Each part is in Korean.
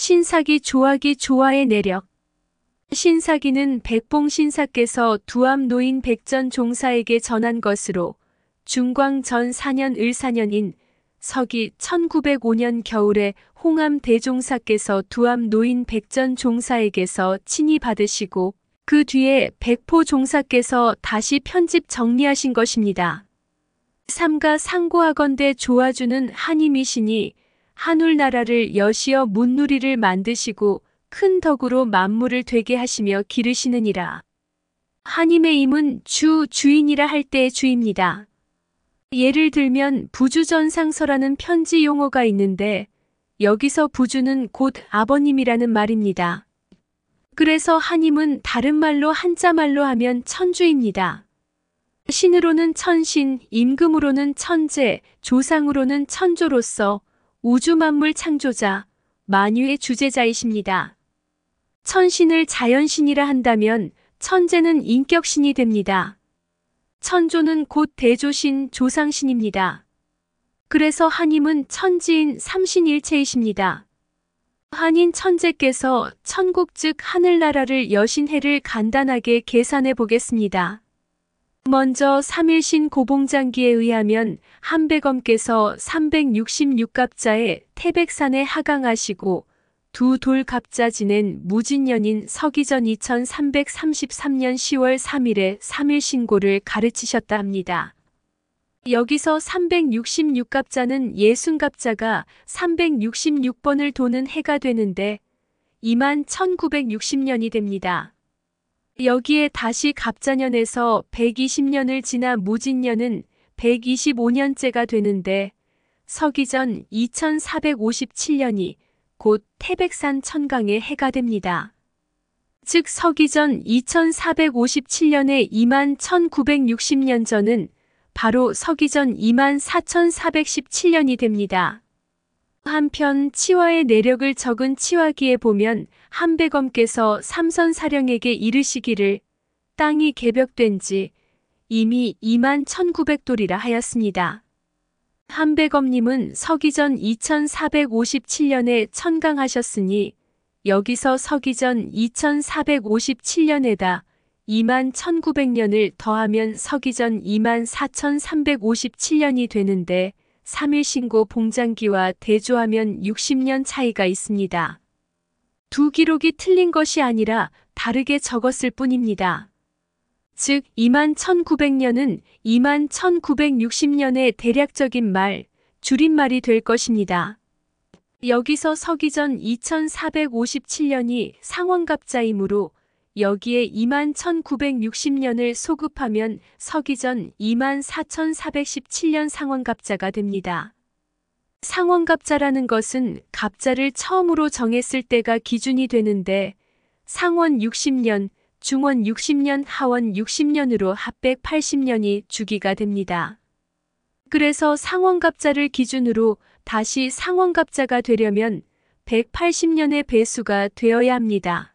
신사기 조하기 조화의 내력 신사기는 백봉 신사께서 두암 노인 백전 종사에게 전한 것으로 중광 전 4년 을사년인 서기 1905년 겨울에 홍암 대종사께서 두암 노인 백전 종사에게서 친히 받으시고 그 뒤에 백포 종사께서 다시 편집 정리하신 것입니다. 삼가 상고학원대 조화주는 한임이시니 하늘나라를 여시어 문누리를 만드시고 큰 덕으로 만물을 되게 하시며 기르시느니라. 하님의 임은 주 주인이라 할 때의 주입니다. 예를 들면 부주전상서라는 편지 용어가 있는데 여기서 부주는 곧 아버님이라는 말입니다. 그래서 하님은 다른 말로 한자말로 하면 천주입니다. 신으로는 천신, 임금으로는 천재, 조상으로는 천조로서 우주 만물 창조자, 만유의 주제자이십니다. 천신을 자연신이라 한다면 천재는 인격신이 됩니다. 천조는 곧 대조신, 조상신입니다. 그래서 하님은 천지인 삼신일체이십니다. 한인 천재께서 천국 즉 하늘나라를 여신해를 간단하게 계산해 보겠습니다. 먼저 3일신 고봉장기에 의하면 한백엄께서 366갑자에 태백산에 하강하시고 두 돌갑자 지낸 무진년인 서기전 2333년 10월 3일에 3일 신고를 가르치셨다 합니다. 여기서 366갑자는 예순갑자가 366번을 도는 해가 되는데 이만 1960년이 됩니다. 여기에 다시 갑자년에서 120년을 지나 무진년은 125년째가 되는데 서기전 2457년이 곧 태백산 천강의 해가 됩니다. 즉 서기전 2457년에 2 1960년 전은 바로 서기전 2 4417년이 됩니다. 한편 치와의 내력을 적은 치와기에 보면 한백엄께서 삼선 사령에게 이르시기를 땅이 개벽된 지 이미 2만 1900돌이라 하였습니다. 한백엄님은 서기전 2457년에 천강하셨으니 여기서 서기전 2457년에다 2만 1900년을 더하면 서기전 2만 4357년이 되는데 3일신고 봉장기와 대조하면 60년 차이가 있습니다. 두 기록이 틀린 것이 아니라 다르게 적었을 뿐입니다. 즉2 1900년은 2 1960년의 대략적인 말, 줄임말이 될 것입니다. 여기서 서기전 2457년이 상원갑자이므로 여기에 21,960년을 소급하면 서기전 24,417년 상원갑자가 됩니다. 상원갑자라는 것은 갑자를 처음으로 정했을 때가 기준이 되는데 상원 60년, 중원 60년, 하원 60년으로 합백 80년이 주기가 됩니다. 그래서 상원갑자를 기준으로 다시 상원갑자가 되려면 180년의 배수가 되어야 합니다.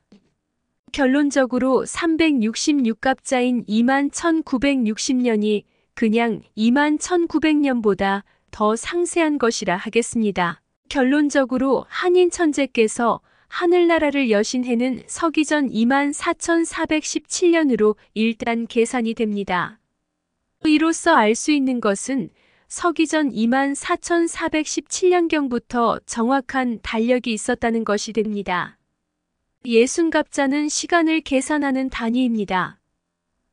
결론적으로 366갑자인 21,960년이 그냥 21,900년보다 더 상세한 것이라 하겠습니다. 결론적으로 한인 천재께서 하늘나라를 여신해는 서기전 24,417년으로 일단 계산이 됩니다. 이로써 알 수 있는 것은 서기전 24,417년경부터 정확한 달력이 있었다는 것이 됩니다. 예순갑자는 시간을 계산하는 단위입니다.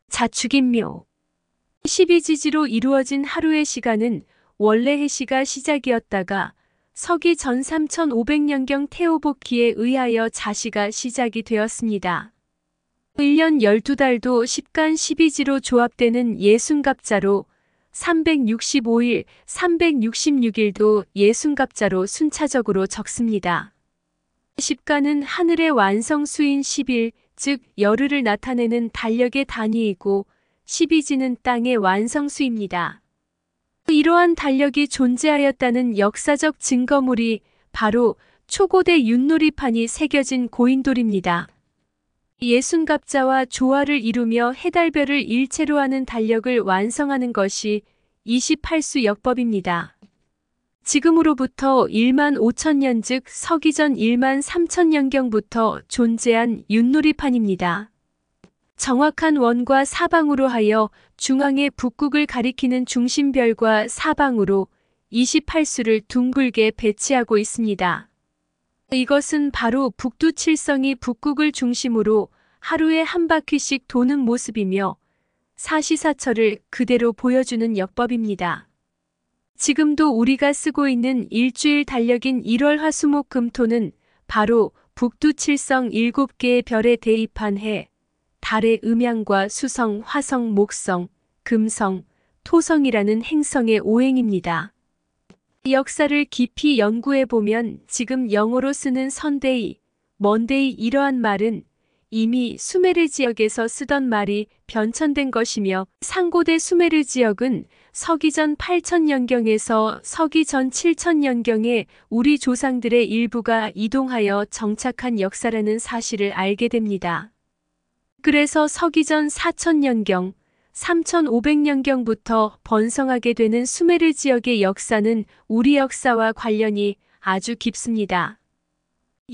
자축인묘 12지지로 이루어진 하루의 시간은 원래 해시가 시작이었다가 서기 전 3500년경 태오복기에 의하여 자시가 시작이 되었습니다. 1년 12달도 10간 12지로 조합되는 예순갑자로 365일, 366일도 예순갑자로 순차적으로 적습니다. 십가는 하늘의 완성수인 10일, 즉 열흘을 나타내는 달력의 단위이고 12지는 땅의 완성수입니다. 이러한 달력이 존재하였다는 역사적 증거물이 바로 초고대 윷놀이판이 새겨진 고인돌입니다. 예순갑자와 조화를 이루며 해달별을 일체로 하는 달력을 완성하는 것이 28수 역법입니다. 지금으로부터 1만 5천년 즉 서기전 1만 3천년경부터 존재한 윷놀이판입니다. 정확한 원과 사방으로 하여 중앙의 북극을 가리키는 중심별과 사방으로 28수를 둥글게 배치하고 있습니다. 이것은 바로 북두칠성이 북극을 중심으로 하루에 한 바퀴씩 도는 모습이며 사시사철을 그대로 보여주는 역법입니다. 지금도 우리가 쓰고 있는 일주일 달력인 1월 화수목 금토는 바로 북두칠성 7개의 별에 대입한 해, 달의 음양과 수성, 화성, 목성, 금성, 토성이라는 행성의 오행입니다. 역사를 깊이 연구해 보면 지금 영어로 쓰는 선데이, 먼데이 이러한 말은 이미 수메르 지역에서 쓰던 말이 변천된 것이며 상고대 수메르 지역은 서기전 8000년경에서 서기전 7000년경에 우리 조상들의 일부가 이동하여 정착한 역사라는 사실을 알게 됩니다. 그래서 서기전 4000년경 3500년경부터 번성하게 되는 수메르 지역의 역사는 우리 역사와 관련이 아주 깊습니다.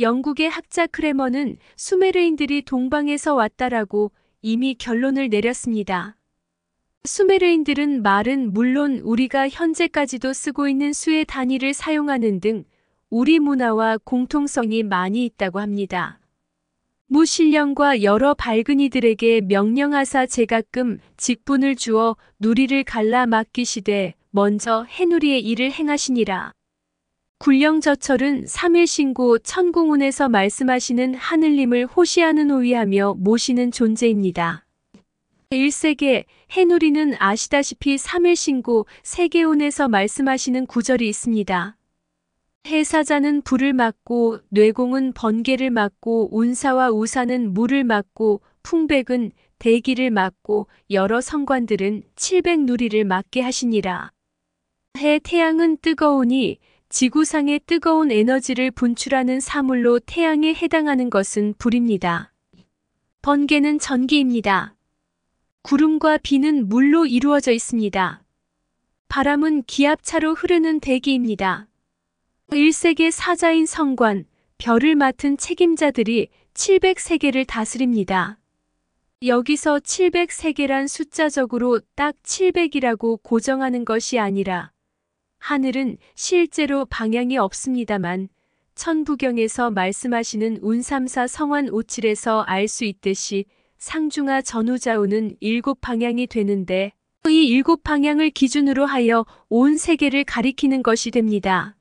영국의 학자 크레머는 수메르인들이 동방에서 왔다라고 이미 결론을 내렸습니다. 수메르인들은 말은 물론 우리가 현재까지도 쓰고 있는 수의 단위를 사용하는 등 우리 문화와 공통성이 많이 있다고 합니다. 무신령과 여러 밝은이들에게 명령하사 제가끔 직분을 주어 누리를 갈라 맡기시되 먼저 해누리의 일을 행하시니라. 굴령저철은 3일 신고 천궁운에서 말씀하시는 하늘님을 호시하는 호위하며 모시는 존재입니다. 1세계 해누리는 아시다시피 3일 신고 세계운에서 말씀하시는 구절이 있습니다. 해사자는 불을 막고 뇌공은 번개를 막고 운사와 우사는 물을 막고 풍백은 대기를 막고 여러 성관들은 700누리를 막게 하시니라. 해 태양은 뜨거우니 지구상의 뜨거운 에너지를 분출하는 사물로 태양에 해당하는 것은 불입니다. 번개는 전기입니다. 구름과 비는 물로 이루어져 있습니다. 바람은 기압차로 흐르는 대기입니다. 1세계 사자인 성관, 별을 맡은 책임자들이 700세계를 다스립니다. 여기서 700세계란 숫자적으로 딱 700이라고 고정하는 것이 아니라 하늘은 실제로 방향이 없습니다만 천부경에서 말씀하시는 운삼사 성환 오칠에서 알 수 있듯이 상중하 전후좌우는 일곱 방향이 되는데 이 일곱 방향을 기준으로 하여 온 세계를 가리키는 것이 됩니다.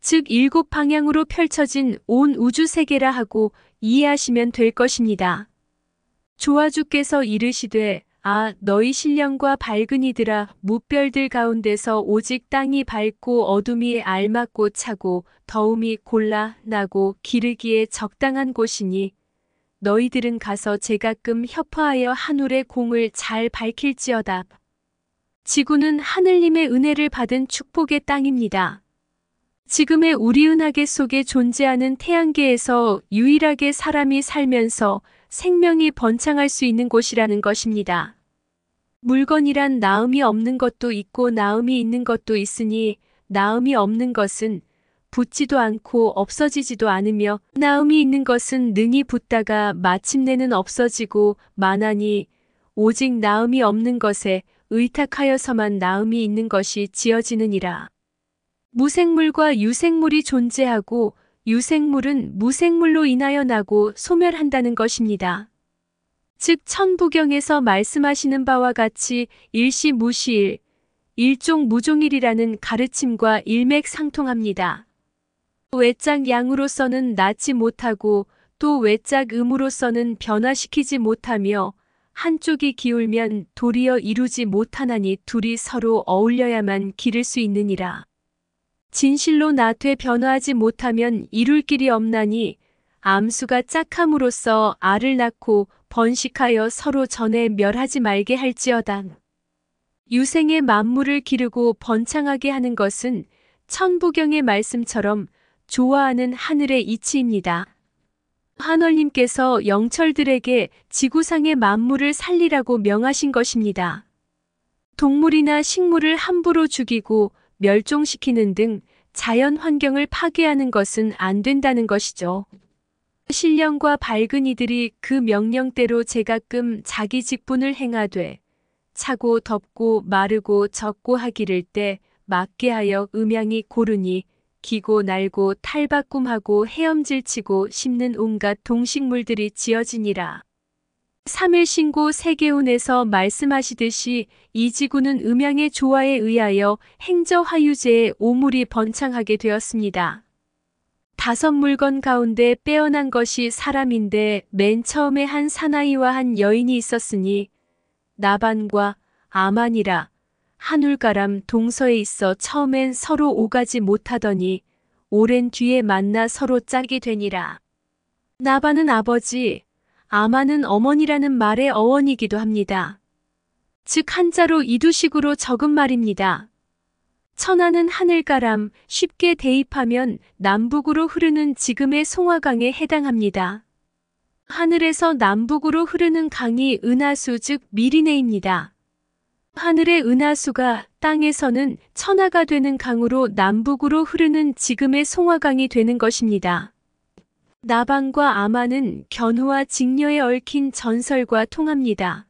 즉 일곱 방향으로 펼쳐진 온 우주 세계라 하고 이해하시면 될 것입니다. 조화주께서 이르시되 아 너희 신령과 밝은 이들아 무별들 가운데서 오직 땅이 밝고 어둠이 알맞고 차고 더움이 골라 나고 기르기에 적당한 곳이니 너희들은 가서 제가끔 협화하여 하늘의 공을 잘 밝힐지어다. 지구는 하늘님의 은혜를 받은 축복의 땅입니다. 지금의 우리 은하계 속에 존재하는 태양계에서 유일하게 사람이 살면서 생명이 번창할 수 있는 곳이라는 것입니다. 물건이란 나음이 없는 것도 있고 나음이 있는 것도 있으니 나음이 없는 것은 붙지도 않고 없어지지도 않으며 나음이 있는 것은 능히 붙다가 마침내는 없어지고 만하니 오직 나음이 없는 것에 의탁하여서만 나음이 있는 것이 지어지느니라. 무생물과 유생물이 존재하고 유생물은 무생물로 인하여 나고 소멸한다는 것입니다. 즉 천부경에서 말씀하시는 바와 같이 일시 무시일, 일종 무종일이라는 가르침과 일맥상통합니다. 외짝 양으로서는 낫지 못하고 또 외짝 음으로서는 변화시키지 못하며 한쪽이 기울면 도리어 이루지 못하나니 둘이 서로 어울려야만 기를 수 있느니라. 진실로 나퇴 변화하지 못하면 이룰 길이 없나니 암수가 짝함으로써 알을 낳고 번식하여 서로 전에 멸하지 말게 할지어다. 유생의 만물을 기르고 번창하게 하는 것은 천부경의 말씀처럼 좋아하는 하늘의 이치입니다. 한월님께서 영철들에게 지구상의 만물을 살리라고 명하신 것입니다. 동물이나 식물을 함부로 죽이고 멸종시키는 등 자연 환경을 파괴하는 것은 안 된다는 것이죠. 신령과 밝은 이들이 그 명령대로 제가끔 자기 직분을 행하되 차고 덥고 마르고 적고 하기를 때 맞게 하여 음양이 고르니 기고 날고 탈바꿈하고 헤엄질치고 심는 온갖 동식물들이 지어지니라. 3일신고 세계운에서 말씀하시듯이 이 지구는 음양의 조화에 의하여 행저화유제의 오물이 번창하게 되었습니다. 다섯 물건 가운데 빼어난 것이 사람인데 맨 처음에 한 사나이와 한 여인이 있었으니 나반과 아만이라 한울가람 동서에 있어 처음엔 서로 오가지 못하더니 오랜 뒤에 만나 서로 짝이 되니라. 나반은 아버지 아마는 어머니라는 말의 어원이기도 합니다. 즉 한자로 이두식으로 적은 말입니다. 천안은 하늘가람, 쉽게 대입하면 남북으로 흐르는 지금의 송화강에 해당합니다. 하늘에서 남북으로 흐르는 강이 은하수 즉 미리네입니다. 하늘의 은하수가 땅에서는 천하가 되는 강으로 남북으로 흐르는 지금의 송화강이 되는 것입니다. 나방과 아마는 견우와 직녀에 얽힌 전설과 통합니다.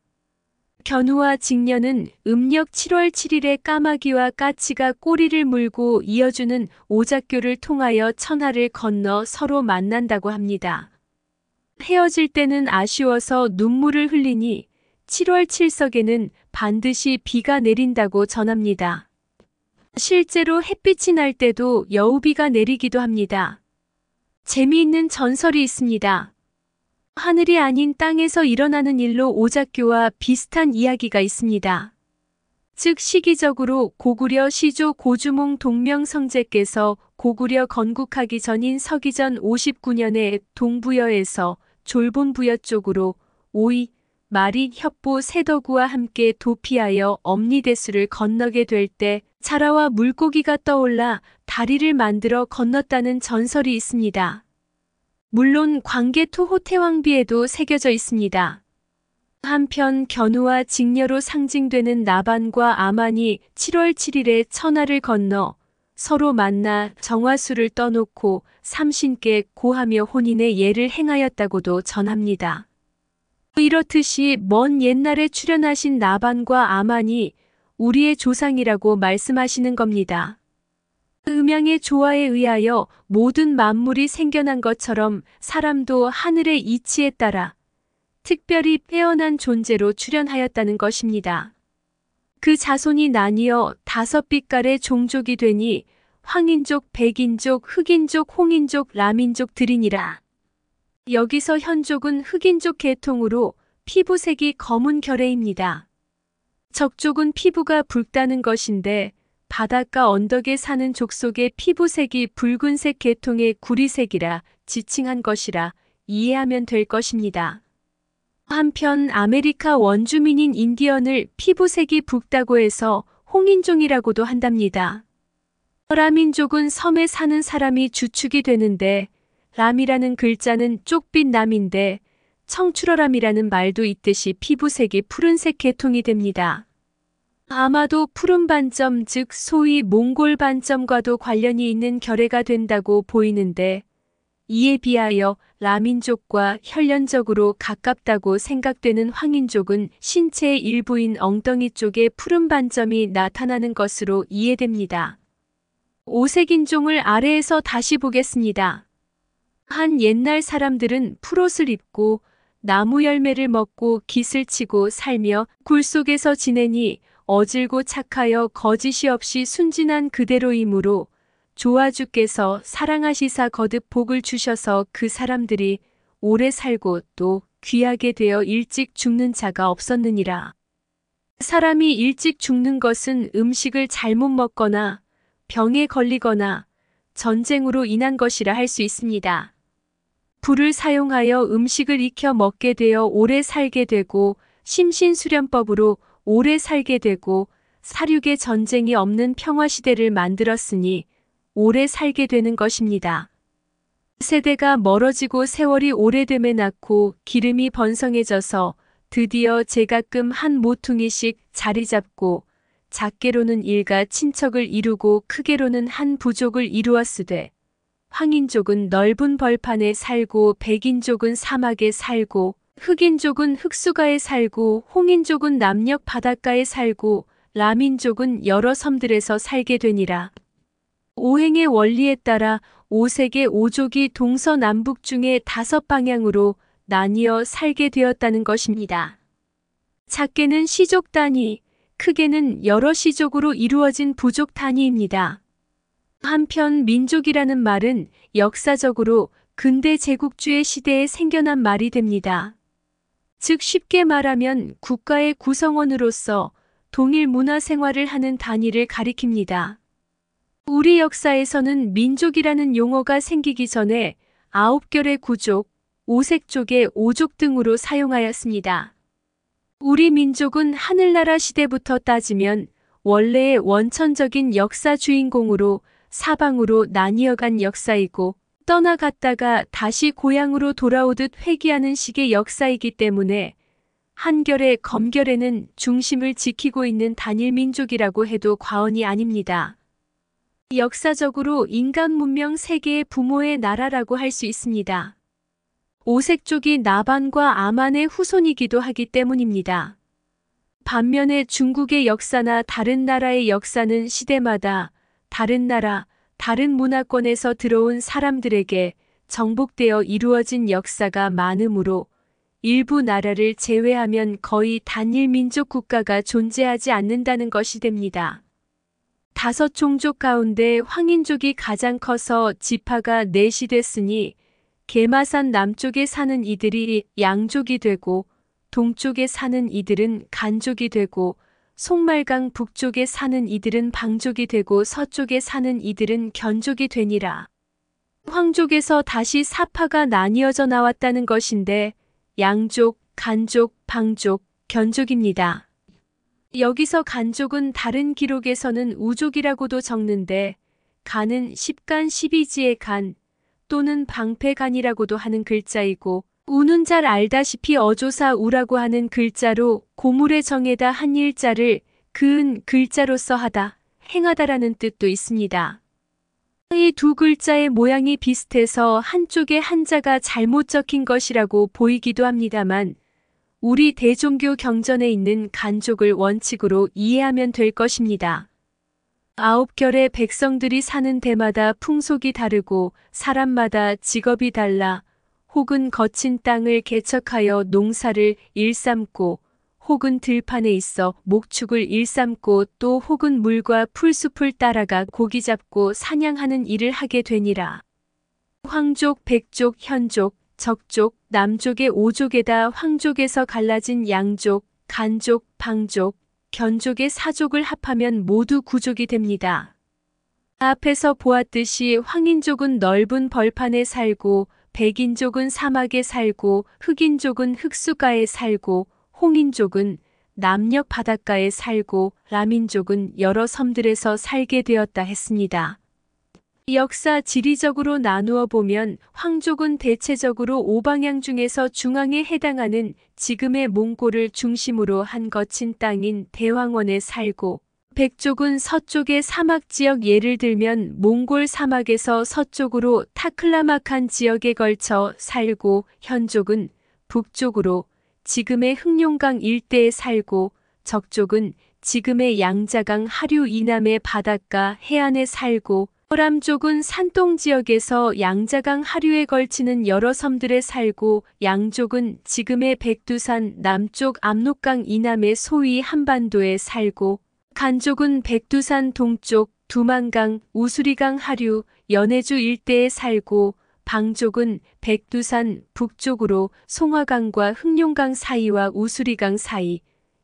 견우와 직녀는 음력 7월 7일에 까마귀와 까치가 꼬리를 물고 이어주는 오작교를 통하여 천하를 건너 서로 만난다고 합니다. 헤어질 때는 아쉬워서 눈물을 흘리니 7월 7석에는 반드시 비가 내린다고 전합니다. 실제로 햇빛이 날 때도 여우비가 내리기도 합니다. 재미있는 전설이 있습니다. 하늘이 아닌 땅에서 일어나는 일로 오작교와 비슷한 이야기가 있습니다. 즉 시기적으로 고구려 시조 고주몽 동명성제께서 고구려 건국하기 전인 서기전 59년에 동부여에서 졸본부여 쪽으로 오이 마린 협보 세더구와 함께 도피하여 엄니데스를 건너게 될 때 차라와 물고기가 떠올라 다리를 만들어 건넜다는 전설이 있습니다. 물론 광개토 호태왕비에도 새겨져 있습니다. 한편 견우와 직녀로 상징되는 나반과 아만이 7월 7일에 천하를 건너 서로 만나 정화수를 떠놓고 삼신께 고하며 혼인의 예를 행하였다고도 전합니다. 이렇듯이 먼 옛날에 출연하신 나반과 아만이 우리의 조상이라고 말씀하시는 겁니다. 그 음양의 조화에 의하여 모든 만물이 생겨난 것처럼 사람도 하늘의 이치에 따라 특별히 빼어난 존재로 출현하였다는 것입니다. 그 자손이 나뉘어 다섯 빛깔의 종족이 되니 황인족, 백인족, 흑인족, 홍인족, 라민족 들이니라. 여기서 현족은 흑인족 계통으로 피부색이 검은 결해입니다 적족은 피부가 붉다는 것인데 바닷가 언덕에 사는 족속의 피부색이 붉은색 계통의 구리색이라 지칭한 것이라 이해하면 될 것입니다. 한편 아메리카 원주민인 인디언을 피부색이 붉다고 해서 홍인종이라고도 한답니다. 서라민족은 섬에 사는 사람이 주축이 되는데 람이라는 글자는 쪽빛 남인데 청출어람이라는 말도 있듯이 피부색이 푸른색 계통이 됩니다. 아마도 푸른 반점 즉 소위 몽골 반점과도 관련이 있는 결해가 된다고 보이는데 이에 비하여 라민족과 혈연적으로 가깝다고 생각되는 황인족은 신체의 일부인 엉덩이 쪽에 푸른 반점이 나타나는 것으로 이해됩니다. 오색인종을 아래에서 다시 보겠습니다. 한 옛날 사람들은 풀옷을 입고 나무 열매를 먹고 깃을 치고 살며 굴 속에서 지내니 어질고 착하여 거짓이 없이 순진한 그대로이므로 조아주께서 사랑하시사 거듭 복을 주셔서 그 사람들이 오래 살고 또 귀하게 되어 일찍 죽는 자가 없었느니라. 사람이 일찍 죽는 것은 음식을 잘못 먹거나 병에 걸리거나 전쟁으로 인한 것이라 할 수 있습니다. 불을 사용하여 음식을 익혀 먹게 되어 오래 살게 되고 심신수련법으로 오래 살게 되고 사륙의 전쟁이 없는 평화시대를 만들었으니 오래 살게 되는 것입니다. 세대가 멀어지고 세월이 오래됨에 낳고 기름이 번성해져서 드디어 제가끔 한 모퉁이씩 자리 잡고 작게로는 일가 친척을 이루고 크게로는 한 부족을 이루었으되 황인족은 넓은 벌판에 살고 백인족은 사막에 살고 흑인족은 흑수가에 살고 홍인족은 남녘 바닷가에 살고 라민족은 여러 섬들에서 살게 되니라. 오행의 원리에 따라 오색의 오족이 동서남북 중에 다섯 방향으로 나뉘어 살게 되었다는 것입니다. 작게는 시족 단위, 크게는 여러 시족으로 이루어진 부족 단위입니다. 한편 민족이라는 말은 역사적으로 근대 제국주의 시대에 생겨난 말이 됩니다. 즉 쉽게 말하면 국가의 구성원으로서 동일 문화 생활을 하는 단위를 가리킵니다. 우리 역사에서는 민족이라는 용어가 생기기 전에 아홉결의 구족, 오색족의 오족 등으로 사용하였습니다. 우리 민족은 하늘나라 시대부터 따지면 원래의 원천적인 역사 주인공으로 사방으로 나뉘어간 역사이고 떠나갔다가 다시 고향으로 돌아오듯 회귀하는 식의 역사이기 때문에 한결의 검결에는 중심을 지키고 있는 단일 민족이라고 해도 과언이 아닙니다. 역사적으로 인간 문명 세계의 부모의 나라라고 할 수 있습니다. 오색족이 나반과 아만의 후손이기도 하기 때문입니다. 반면에 중국의 역사나 다른 나라의 역사는 시대마다 다른 나라, 다른 문화권에서 들어온 사람들에게 정복되어 이루어진 역사가 많으므로 일부 나라를 제외하면 거의 단일 민족 국가가 존재하지 않는다는 것이 됩니다. 다섯 종족 가운데 황인족이 가장 커서 지파가 넷이 네 됐으니 개마산 남쪽에 사는 이들이 양족이 되고 동쪽에 사는 이들은 간족이 되고 송말강 북쪽에 사는 이들은 방족이 되고 서쪽에 사는 이들은 견족이 되니라. 황족에서 다시 사파가 나뉘어져 나왔다는 것인데 양족, 간족, 방족, 견족입니다. 여기서 간족은 다른 기록에서는 우족이라고도 적는데 간은 십간 1 2지의간 또는 방패간이라고도 하는 글자이고 우는 잘 알다시피 어조사 우라고 하는 글자로 고물의 정에다 한 일자를 그은 글자로서 하다, 행하다라는 뜻도 있습니다. 이 두 글자의 모양이 비슷해서 한쪽에 한자가 잘못 적힌 것이라고 보이기도 합니다만 우리 대종교 경전에 있는 간족을 원칙으로 이해하면 될 것입니다. 아홉 결의 백성들이 사는 데마다 풍속이 다르고 사람마다 직업이 달라 혹은 거친 땅을 개척하여 농사를 일삼고 혹은 들판에 있어 목축을 일삼고 또 혹은 물과 풀숲을 따라가 고기 잡고 사냥하는 일을 하게 되니라. 황족, 백족, 현족, 적족, 남족의 오족에다 황족에서 갈라진 양족, 간족, 방족, 견족의 사족을 합하면 모두 구족이 됩니다. 앞에서 보았듯이 황인족은 넓은 벌판에 살고 백인족은 사막에 살고 흑인족은 흑수가에 살고 홍인족은 남녘 바닷가에 살고 라민족은 여러 섬들에서 살게 되었다 했습니다. 역사 지리적으로 나누어 보면 황족은 대체적으로 오방향 중에서 중앙에 해당하는 지금의 몽골을 중심으로 한 거친 땅인 대왕원에 살고 백쪽은 서쪽의 사막 지역 예를 들면 몽골 사막에서 서쪽으로 타클라마칸 지역에 걸쳐 살고 현족은 북쪽으로 지금의 흑룡강 일대에 살고 적족은 지금의 양자강 하류 이남의 바닷가 해안에 살고 호람족은 산동 지역에서 양자강 하류에 걸치는 여러 섬들에 살고 양족은 지금의 백두산 남쪽 압록강 이남의 소위 한반도에 살고 간족은 백두산 동쪽 두만강 우수리강 하류 연해주 일대에 살고 방족은 백두산 북쪽으로 송화강과 흑룡강 사이와 우수리강 사이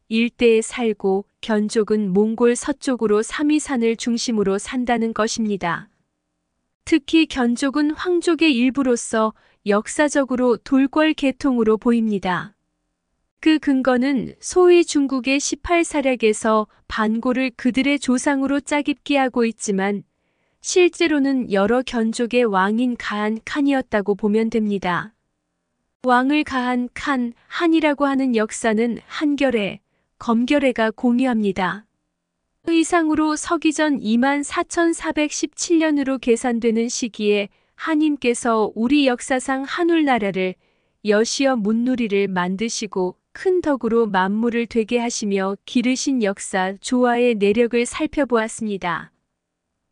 일대에 살고 견족은 몽골 서쪽으로 삼위산을 중심으로 산다는 것입니다. 특히 견족은 황족의 일부로서 역사적으로 돌궐 계통으로 보입니다. 그 근거는 소위 중국의 18사략에서 반고를 그들의 조상으로 짜깁기하고 있지만 실제로는 여러 견족의 왕인 가한 칸이었다고 보면 됩니다. 왕을 가한 칸, 한이라고 하는 역사는 한결에, 검결에가 공유합니다. 의상으로 서기 전 24,417년으로 계산되는 시기에 한임께서 우리 역사상 하늘나라를 여시어 문누리를 만드시고 큰 덕으로 만물을 되게 하시며 기르신 역사 조화의 내력을 살펴보았습니다.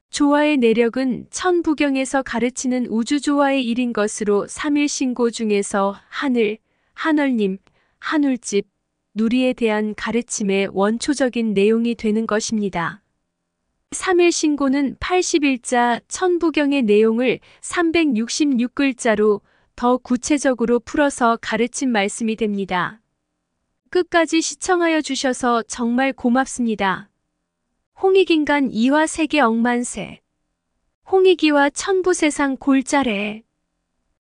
조화의 내력은 천부경에서 가르치는 우주조화의 일인 것으로 3일신고 중에서 하늘, 하늘님, 하늘집, 누리에 대한 가르침의 원초적인 내용이 되는 것입니다. 3일 신고는 81자 천부경의 내용을 366글자로 더 구체적으로 풀어서 가르친 말씀이 됩니다. 끝까지 시청하여 주셔서 정말 고맙습니다. 홍익인간 이화 세계 억만세 홍익이와 천부세상 골자래